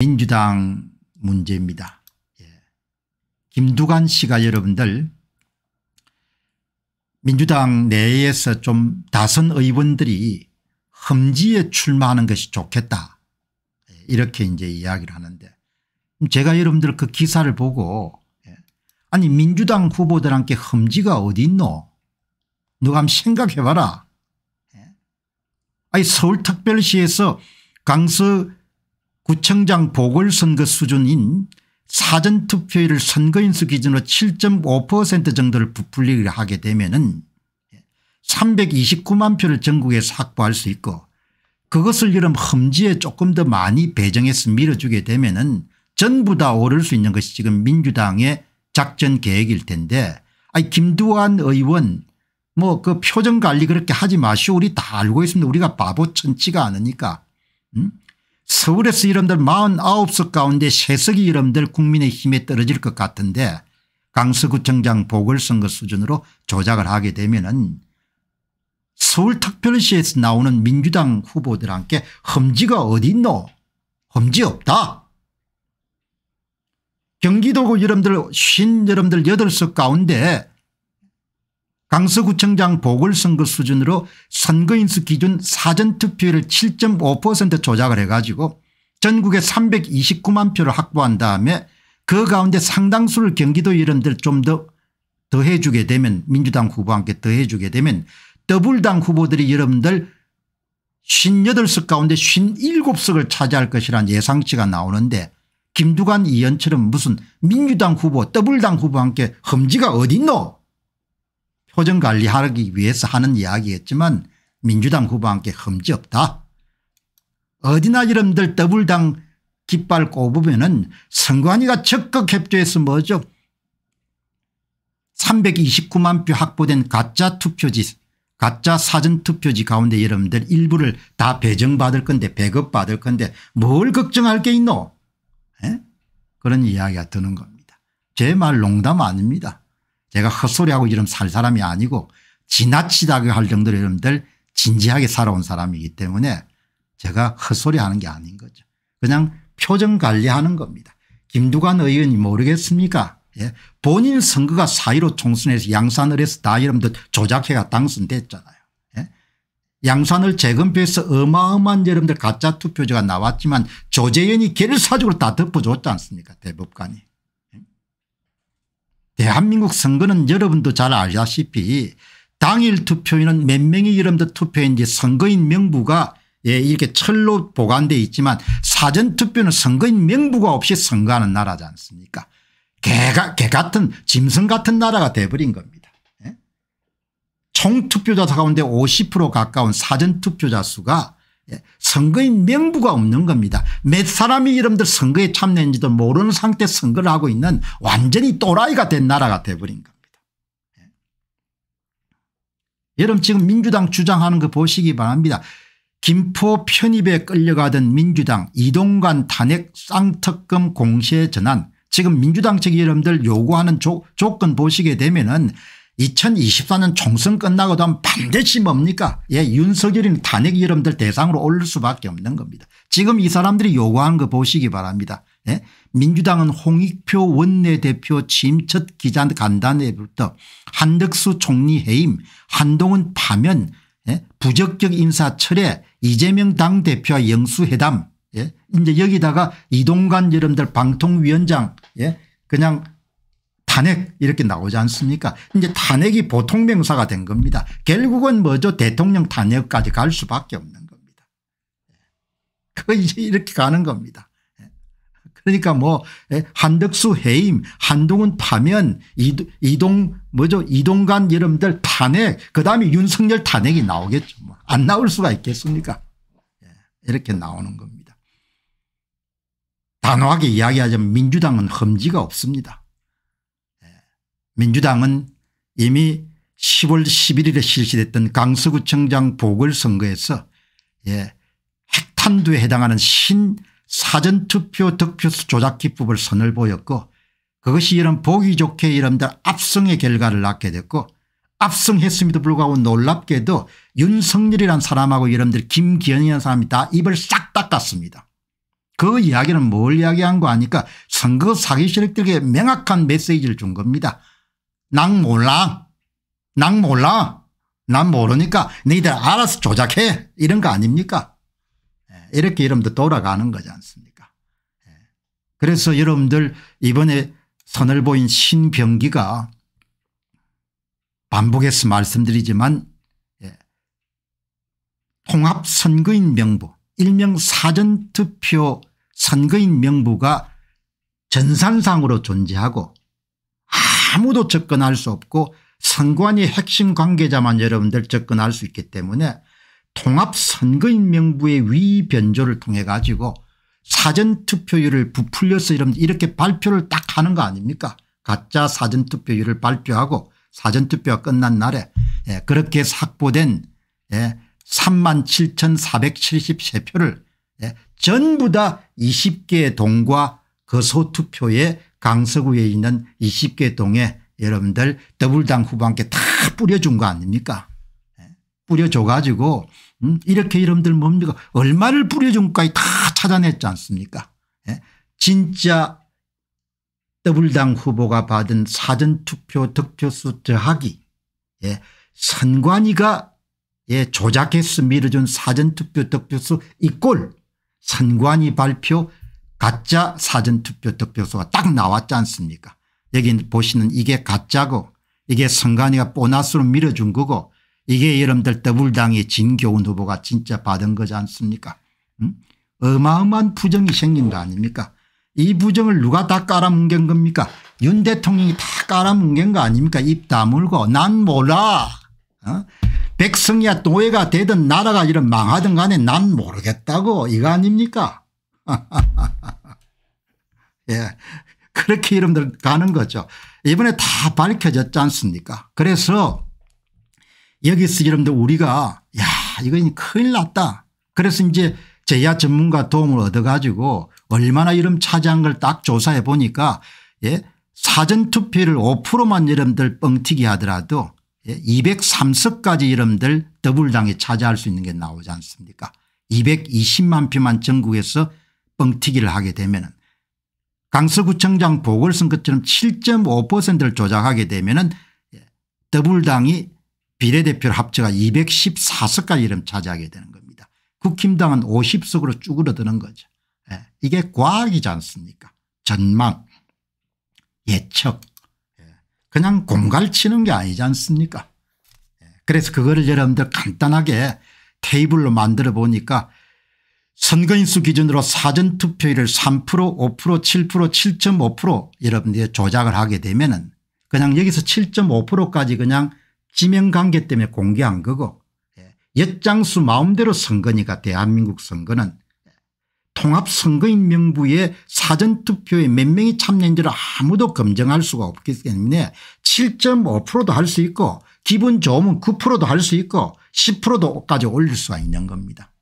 민주당 문제입니다. 예. 김두관 씨가 여러분들 민주당 내에서 좀 다선 의원들이 험지에 출마하는 것이 좋겠다 예. 이렇게 이제 이야기를 하는데 제가 여러분들 그 기사를 보고 예. 아니 민주당 후보들한테 험지가 어디 있노 누가 한번 생각해봐라 예. 아니 서울특별시에서 강서 구청장 보궐선거 수준인 사전투표율 을 선거인수 기준으로 7.5% 정도를 부풀리게 하게 되면 은 329만 표를 전국에서 확보할 수 있고 그것을 이런 험지에 조금 더 많이 배정해서 밀어주게 되면 은 전부 다 오를 수 있는 것이 지금 민주당의 작전 계획일 텐데 아니 김두한 의원 뭐 그 표정 관리 그렇게 하지 마시오 우리 다 알고 있습니다 우리가 바보 천치가 않으니까 음? 서울에서 이름들 49석 가운데 세석이 이름들 국민의힘에 떨어질 것 같은데 강서구청장 보궐선거 수준으로 조작을 하게 되면 은 서울특별시에서 나오는 민주당 후보들한테 험지가 어디 있노 험지 없다. 경기도구 여러분들 쉰 여러분들 8석 가운데 강서구청장 보궐선거 수준으로 선거인수 기준 사전투표율을 7.5% 조작을 해가지고 전국에 329만 표를 확보한 다음에 그 가운데 상당수를 경기도 의원들 좀 더 더해 주게 되면 민주당 후보와 함께 더해 주게 되면 더블당 후보들이 여러분들 58석 가운데 57석을 차지할 것이란 예상치가 나오는데 김두관 의원처럼 무슨 민주당 후보 더블당 후보와 함께 험지가 어딨노 표정 관리하기 위해서 하는 이야기였지만 민주당 후보한테 흠지없다. 어디나 이름들 더블당 깃발 꼽으면 은 선관위가 적극 협조해서 뭐죠 329만 표 확보된 가짜 투표지 가짜 사전투표지 가운데 여러분들 일부를 다 배정받을 건데 배급받을 건데 뭘 걱정할 게 있노 에? 그런 이야기가 드는 겁니다. 제 말 농담 아닙니다. 제가 헛소리하고 이름 살 사람이 아니고 지나치다고 할 정도로 여러분들 진지하게 살아온 사람이기 때문에 제가 헛소리하는 게 아닌 거죠. 그냥 표정 관리하는 겁니다. 김두관 의원이 모르겠습니까 예. 본인 선거가 사의로 총선에서 양산을 해서 다 여러분들 조작해가 당선됐잖아요. 예. 양산을 재검표해서 어마어마한 여러분들 가짜 투표자가 나왔지만 조재현이 결사적으로 다 덮어줬지 않습니까 대법관이. 대한민국 예, 선거는 여러분도 잘아시다시피 당일 투표인은 몇 명이 이름도 투표인지 선거인 명부가 예, 이렇게 철로 보관되어 있지만 사전투표는 선거인 명부가 없이 선거하는 나라지 않습니까 개가, 개 같은 짐승 같은 나라가 돼버린 겁니다. 예? 총투표자 가운데 50% 가까운 사전투표자 수가 예, 선거의 명부가 없는 겁니다. 몇 사람이 여러분들 선거에 참여했는지도 모르는 상태 선거를 하고 있는 완전히 또라이가 된 나라가 돼버린 겁니다. 예. 여러분 지금 민주당 주장하는 거 보시기 바랍니다. 김포 편입에 끌려가던 민주당 이동관 탄핵 쌍특검 공시에 전환 지금 민주당 측 여러분들 요구하는 조, 건 보시게 되면은 2024년 총선 끝나고도 하면 반드시 뭡니까 예 윤석열이는 탄핵 여러분들 대상으로 올릴 수밖에 없는 겁니다. 지금 이 사람들이 요구하는 거 보시기 바랍니다. 예? 민주당은 홍익표 원내대표 취임 첫 기자 간단회부터 한덕수 총리 해임 한동훈 파면 예? 부적격 인사 철회 이재명 당대표와 영수회담 예? 이제 여기다가 이동관 여러분들 방통위원장 예? 그냥 탄핵 이렇게 나오지 않습니까 이제 탄핵이 보통 명사가 된 겁니다. 결국은 뭐죠 대통령 탄핵까지 갈 수밖에 없는 겁니다. 그 이제 이렇게 가는 겁니다. 그러니까 뭐 예, 한덕수 해임 한동훈 파면 이동 뭐죠 이동관 여러분들 탄핵 그다음에 윤석열 탄핵이 나오겠죠. 뭐, 안 나올 수가 있겠습니까 예, 이렇게 나오는 겁니다. 단호하게 이야기하자면 민주당은 험지가 없습니다. 민주당은 이미 10월 11일에 실시됐던 강서구청장 보궐선거에서 예, 핵탄두에 해당하는 신사전투표 득표수 조작기법을 선을 보였고 그것이 이런 보기 좋게 이름들 압승의 결과를 낳게 됐고 압승했음에도 불구하고 놀랍게도 윤석열이란 사람하고 이름들 김기현이라는 사람이 다 입을 싹 닦았습니다. 그 이야기는 뭘 이야기한 거 아니까 선거 사기 세력들에게 명확한 메시지를 준 겁니다. 난 몰라. 난 몰라. 난 모르니까 너희들 알아서 조작해. 이런 거 아닙니까? 예, 이렇게 여러분들 돌아가는 거지 않습니까? 예. 그래서 여러분들 이번에 선을 보인 신병기가 반복해서 말씀드리지만 예, 통합선거인 명부 일명 사전투표 선거인 명부가 전산상으로 존재하고 아무도 접근할 수 없고 선관위 핵심 관계자만 여러분들 접근할 수 있기 때문에 통합선거인 명부의 위변조를 통해 가지고 사전투표율을 부풀려서 이렇게 발표를 딱 하는 거 아닙니까 가짜 사전투표율을 발표하고 사전투표가 끝난 날에 예, 그렇게 확보된 예, 3만 7,473표를 예, 전부 다 20개의 동과 그 소투표에 강서구에 있는 20개 동에 여러분들 더블당후반께다 뿌려준 거 아닙니까 예. 뿌려줘 가지고 음, 이렇게 여러분들 뭡니까 얼마를 뿌려준 까지 다 찾아냈지 않습니까 예. 진짜 더블당 후보가 받은 사전투표 득표수 더하기 예. 선관위가 조작해서 밀어준 사전투표 득표수 이 꼴 선관위 발표 가짜 사전투표 득표수가 딱 나왔지 않습니까 여기 보시는 이게 가짜고 이게 선관위가 보너스로 밀어준 거고 이게 여러분들 더불당의 진교훈 후보가 진짜 받은 거지 않습니까 음? 어마어마한 부정이 생긴 거 아닙니까 이 부정을 누가 다 깔아뭉갠 겁니까 윤 대통령이 다 깔아뭉갠 거 아닙니까 입 다물고 난 몰라 어? 백성이야 노예가 되든 나라가 이런 망하든 간에 난 모르겠다고 이거 아닙니까 예. 그렇게 이름들 가는 거죠. 이번에 다 밝혀졌지 않습니까? 그래서 여기서 이름들 우리가 야, 이건 큰일 났다. 그래서 이제 제야 전문가 도움을 얻어가지고 얼마나 이름 차지한 걸 딱 조사해 보니까 예, 사전투표를 5%만 이름들 뻥튀기 하더라도 예, 203석까지 이름들 더블당에 차지할 수 있는 게 나오지 않습니까 220만 표만 전국에서 뻥튀기를 하게 되면 강서구청장 보궐선거처럼 7.5%를 조작하게 되면 예, 더불당이 비례대표 합쳐가 214석까지 이름 차지하게 되는 겁니다. 국힘당은 50석으로 쭈그러드는 거죠. 예, 이게 과학이지 않습니까 전망 예측 예, 그냥 공갈치는 게 아니지 않습니까 그래서 그거를 여러분들 간단하게 테이블로 만들어 보니까 선거인수 기준으로 사전투표율을 3% 5% 7% 7.5% 여러분들이 조작을 하게 되면 은 그냥 여기서 7.5%까지 그냥 지명관계 때문에 공개한 거고 예, 엿장수 마음대로 선거니까 대한민국 선거는 예, 통합선거인 명부에 사전투표에 몇 명이 참여인지를 아무도 검증할 수가 없기 때문에 7.5%도 할 수 있고 기분 좋으면 9%도 할 수 있고 10%도까지 올릴 수가 있는 겁니다.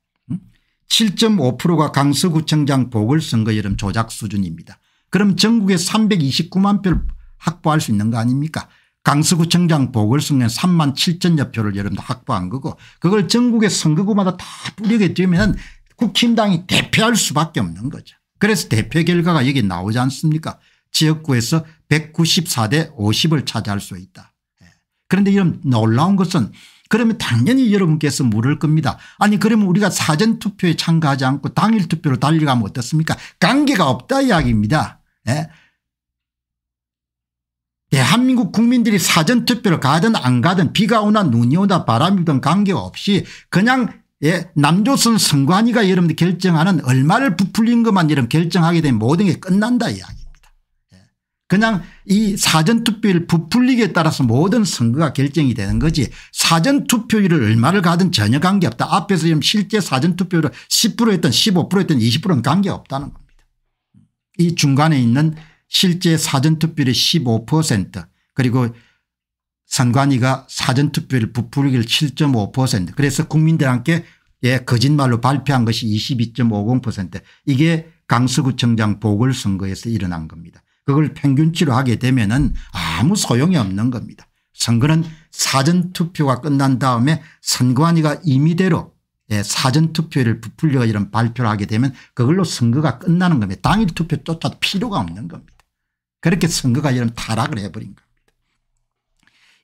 7.5%가 강서구청장 보궐선거 여름 조작 수준입니다. 그럼 전국에 329만 표를 확보할 수 있는 거 아닙니까 강서구청장 보궐선거에 3만 7천여 표를 여러분도 확보한 거고 그걸 전국의 선거구마다 다 뿌리게 되면 국힘당이 대표할 수밖에 없는 거죠. 그래서 대표 결과가 여기 나오지 않습니까 지역구에서 194대 50을 차지할 수 있다. 예. 그런데 이런 놀라운 것은 그러면 당연히 여러분께서 물을 겁니다. 아니 그러면 우리가 사전투표에 참가하지 않고 당일투표로 달려가면 어떻습니까 관계가 없다 이야기입니다. 예? 대한민국 국민들이 사전투표를 가든 안 가든 비가 오나 눈이 오나 바람이든 관계없이 그냥 예, 남조선 선관위가 여러분들 결정하는 얼마를 부풀린 것만 여러분 결정하게 되면 모든 게 끝난다 이야기. 그냥 이 사전투표율 부풀리기에 따라서 모든 선거가 결정이 되는 거지 사전투표율을 얼마를 가든 전혀 관계없다. 앞에서 지금 실제 사전투표율을 10% 했던 15% 했던 20%는 관계없다는 겁니다. 이 중간에 있는 실제 사전투표율의 15% 그리고 선관위가 사전투표율 부풀리기를 7.5% 그래서 국민들 함께 예 거짓말로 발표한 것이 22.50% 이게 강서구청장 보궐선거에서 일어난 겁니다. 그걸 평균치로 하게 되면 아무 소용이 없는 겁니다. 선거는 사전투표가 끝난 다음에 선관위가 임의대로 예, 사전투표를 부풀려 이런 발표를 하게 되면 그걸로 선거가 끝나는 겁니다. 당일 투표조차 필요가 없는 겁니다. 그렇게 선거가 이런 타락을 해버린 겁니다.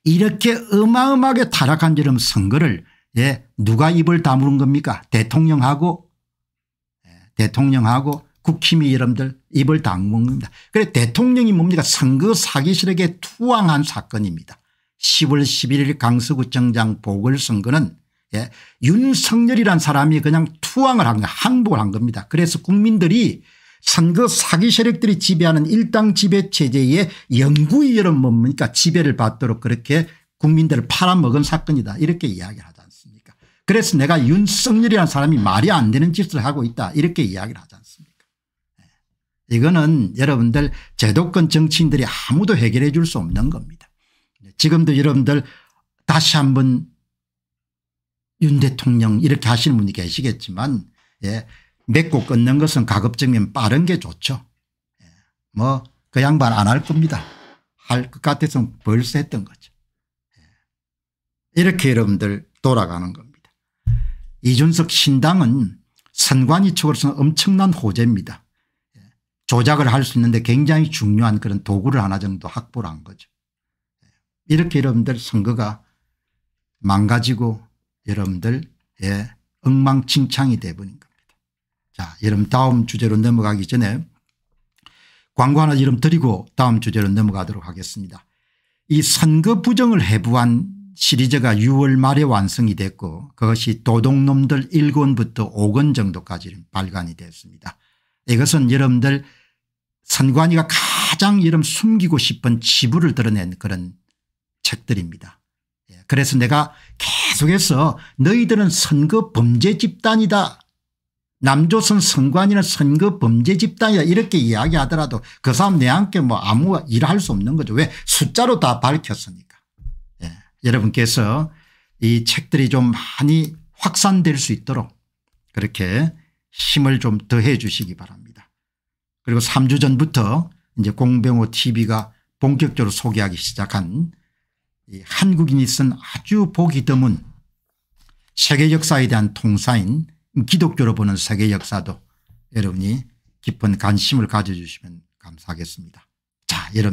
이렇게 어마어마하게 타락한 이런 선거를 예, 누가 입을 다무는 겁니까 대통령하고 예, 대통령하고 국힘이 여러분들 입을 다먹습다 그래 대통령이 뭡니까 선거 사기실에게 투항한 사건입니다. 10월 11일 강서구청장 보궐선거는 예, 윤석열이란 사람이 그냥 투항을 한 항복을 한 겁니다. 그래서 국민들이 선거 사기 세력들이 지배하는 일당 지배 체제에 영구히 여러 뭡니까 지배를 받도록 그렇게 국민들을 팔아먹은 사건이다 이렇게 이야기를 하지 않습니까 그래서 내가 윤석열이라는 사람이 말이 안 되는 짓을 하고 있다 이렇게 이야기를 하지 않습니까 이거는 여러분들 제도권 정치인들이 아무도 해결해 줄 수 없는 겁니다. 지금도 여러분들 다시 한번 윤 대통령 이렇게 하시는 분이 계시겠지만 예, 맺고 끊는 것은 가급적이면 빠른 게 좋죠. 예, 뭐그 양반 안 할 겁니다. 할 것 같아서 벌써 했던 거죠. 예, 이렇게 여러분들 돌아가는 겁니다. 이준석 신당은 선관위 측으로서는 엄청난 호재입니다. 조작을 할 수 있는데 굉장히 중요한 그런 도구를 하나 정도 확보를 한 거죠. 이렇게 여러분들 선거가 망가지고 여러분들의 엉망진창이 돼버린 겁니다. 자 여러분 다음 주제로 넘어가기 전에 광고 하나 이름 드리고 다음 주제로 넘어가도록 하겠습니다. 이 선거 부정을 해부한 시리즈가 6월 말에 완성이 됐고 그것이 도둑놈들 1권부터 5권 정도까지 발간이 됐습니다. 이것은 여러분들 선관위가 가장 여러분 숨기고 싶은 지부를 드러낸 그런 책들입니다. 예, 그래서 내가 계속해서 너희들은 선거 범죄 집단이다. 남조선 선관위는 선거 범죄 집단이다 이렇게 이야기하더라도 그 사람 내한테 뭐 아무 일할 수 없는 거죠. 왜 숫자로 다 밝혔으니까. 예. 여러분께서 이 책들이 좀 많이 확산될 수 있도록 그렇게 힘을 좀 더해 주시기 바랍니다. 그리고 3주 전부터 이제 공병호 tv가 본격적으로 소개하기 시작한 한국인이 쓴 아주 보기 드문 세계 역사에 대한 통사인 기독교로 보는 세계 역사도 여러분이 깊은 관심을 가져주시면 감사하겠습니다. 자, 여러분.